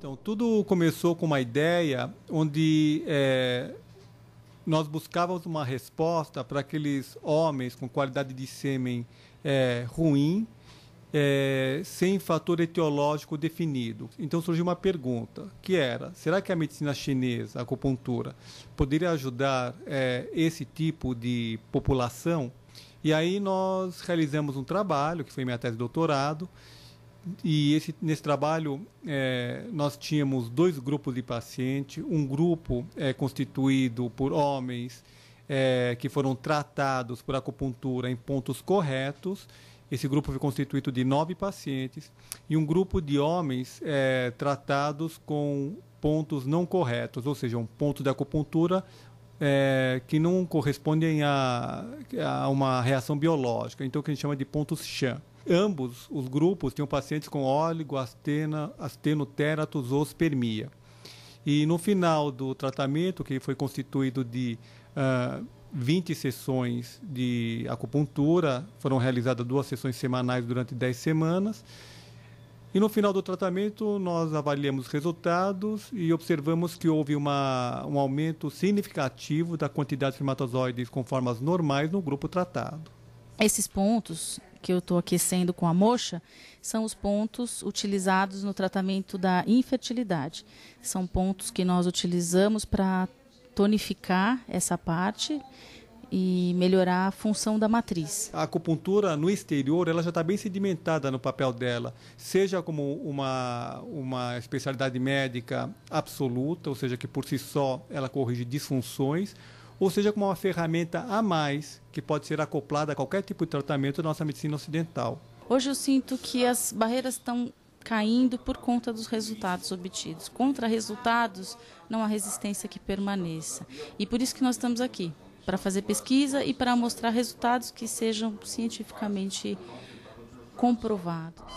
Então, tudo começou com uma ideia onde é, nós buscávamos uma resposta para aqueles homens com qualidade de sêmen é, ruim, é, sem fator etiológico definido. Então surgiu uma pergunta, que era: será que a medicina chinesa, a acupuntura, poderia ajudar é, esse tipo de população? E aí nós realizamos um trabalho, que foi minha tese de doutorado, e esse, nesse trabalho, é, nós tínhamos dois grupos de pacientes. Um grupo é constituído por homens é, que foram tratados por acupuntura em pontos corretos. Esse grupo foi constituído de nove pacientes. E um grupo de homens é, tratados com pontos não corretos, ou seja, um ponto de acupuntura é, que não correspondem a, a, uma reação biológica, então o que a gente chama de pontos Chan. Ambos os grupos tinham pacientes com óleo, astena, ou espermia. E no final do tratamento, que foi constituído de uh, ah, 20 sessões de acupuntura, foram realizadas duas sessões semanais durante 10 semanas. E no final do tratamento, nós avaliamos resultados e observamos que houve uma, um aumento significativo da quantidade de espermatozoides com formas normais no grupo tratado. Esses pontos que eu estou aquecendo com a moxa são os pontos utilizados no tratamento da infertilidade. São pontos que nós utilizamos para tonificar essa parte e melhorar a função da matriz. A acupuntura no exterior ela já está bem sedimentada no papel dela, seja como uma, uma especialidade médica absoluta, ou seja, que por si só ela corrige disfunções, ou seja, como uma ferramenta a mais que pode ser acoplada a qualquer tipo de tratamento da nossa medicina ocidental. Hoje eu sinto que as barreiras estão caindo por conta dos resultados obtidos. Contra resultados, não há resistência que permaneça. E por isso que nós estamos aqui, para fazer pesquisa e para mostrar resultados que sejam cientificamente comprovados.